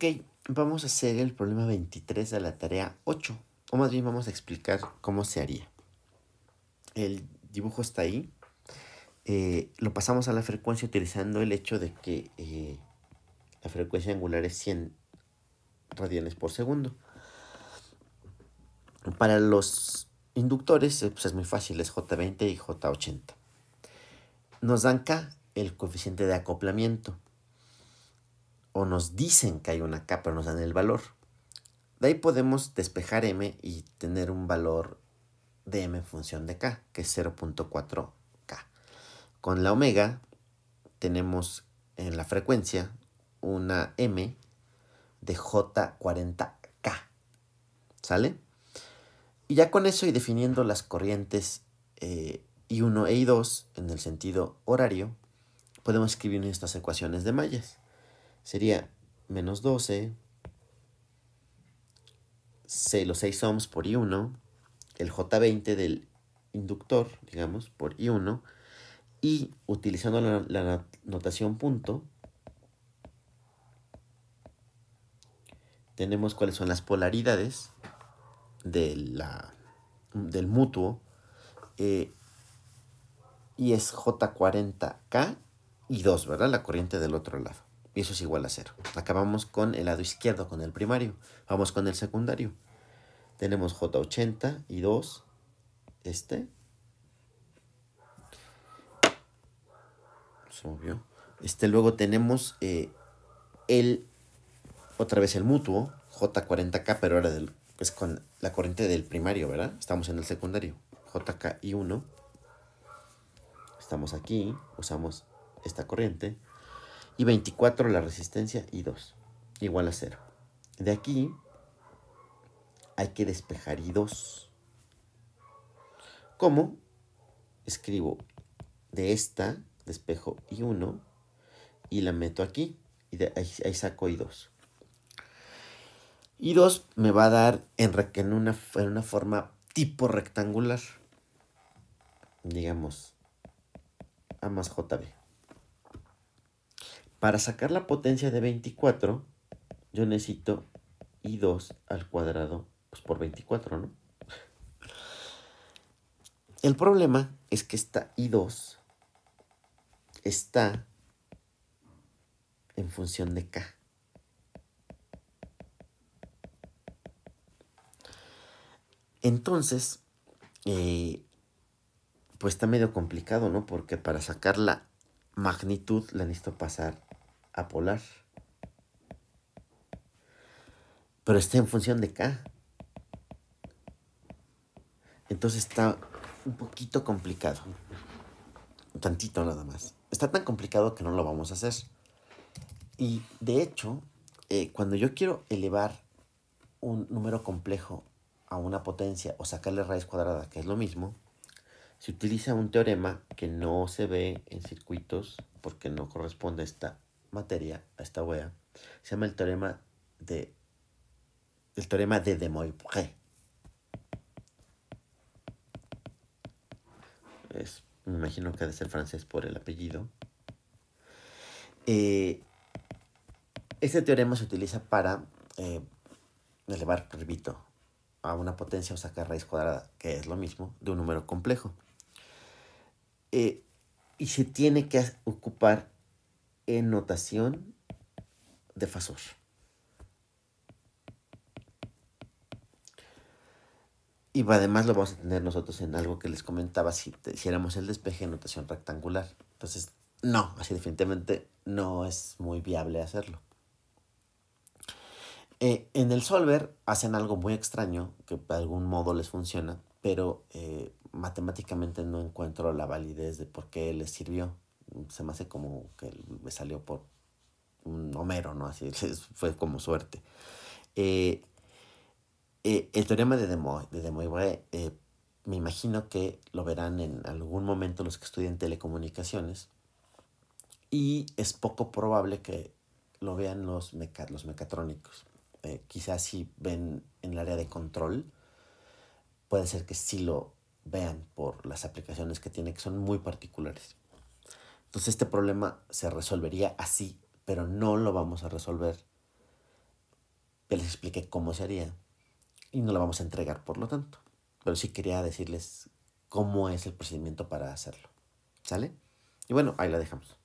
Ok, vamos a hacer el problema 23 de la tarea 8, o más bien vamos a explicar cómo se haría. El dibujo está ahí, eh, lo pasamos a la frecuencia utilizando el hecho de que eh, la frecuencia angular es 100 radianes por segundo. Para los inductores eh, pues, es muy fácil, es J20 y J80. Nos dan K, el coeficiente de acoplamiento o nos dicen que hay una K, pero nos dan el valor. De ahí podemos despejar M y tener un valor de M en función de K, que es 0.4K. Con la omega tenemos en la frecuencia una M de J40K. ¿Sale? Y ya con eso y definiendo las corrientes I1 eh, e I2 en el sentido horario, podemos escribir nuestras ecuaciones de mallas sería menos 12, los 6 ohms por I1, el J20 del inductor, digamos, por I1, y utilizando la, notación punto, tenemos cuáles son las polaridades de la, del mutuo, eh, y es J40K y 2, ¿verdad? La corriente del otro lado y eso es igual a 0. Acabamos con el lado izquierdo, con el primario. Vamos con el secundario. Tenemos J80 y 2, este. Se movió. Este, luego tenemos eh, el, otra vez el mutuo, J40K, pero ahora del, es con la corriente del primario, ¿verdad? Estamos en el secundario, JK y 1. Estamos aquí, usamos esta corriente y 24 la resistencia y 2, igual a 0. De aquí hay que despejar I2. ¿Cómo? Escribo de esta, despejo I1 y la meto aquí y de ahí, saco I2. I2 me va a dar en, en, una, en una forma tipo rectangular, digamos, A más JB. Para sacar la potencia de 24, yo necesito I2 al cuadrado pues por 24, ¿no? El problema es que esta I2 está en función de K. Entonces, eh, pues está medio complicado, ¿no? Porque para sacar la magnitud la necesito pasar polar. Pero está en función de K. Entonces está un poquito complicado. tantito nada más. Está tan complicado que no lo vamos a hacer. Y de hecho, eh, cuando yo quiero elevar un número complejo a una potencia o sacarle raíz cuadrada, que es lo mismo, se utiliza un teorema que no se ve en circuitos porque no corresponde a esta materia, a esta wea, se llama el teorema de. El teorema de De Moivre. Es, me imagino que ha de ser francés por el apellido. Eh, este teorema se utiliza para eh, elevar, repito, a una potencia o sacar raíz cuadrada, que es lo mismo, de un número complejo. Eh, y se tiene que ocupar en notación de Fasor. Y además lo vamos a tener nosotros en algo que les comentaba si hiciéramos el despeje en notación rectangular. Entonces, no, así definitivamente no es muy viable hacerlo. Eh, en el solver hacen algo muy extraño que de algún modo les funciona, pero eh, matemáticamente no encuentro la validez de por qué les sirvió se me hace como que me salió por un Homero, ¿no? Así fue como suerte. Eh, eh, el teorema de Demoy, eh, me imagino que lo verán en algún momento los que estudian telecomunicaciones y es poco probable que lo vean los, meca los mecatrónicos. quizás si ven en el área de control, puede ser que sí lo vean por las aplicaciones que tiene, que son muy particulares. Entonces este problema se resolvería así, pero no lo vamos a resolver. les expliqué cómo se haría y no lo vamos a entregar, por lo tanto. Pero sí quería decirles cómo es el procedimiento para hacerlo. ¿Sale? Y bueno, ahí la dejamos.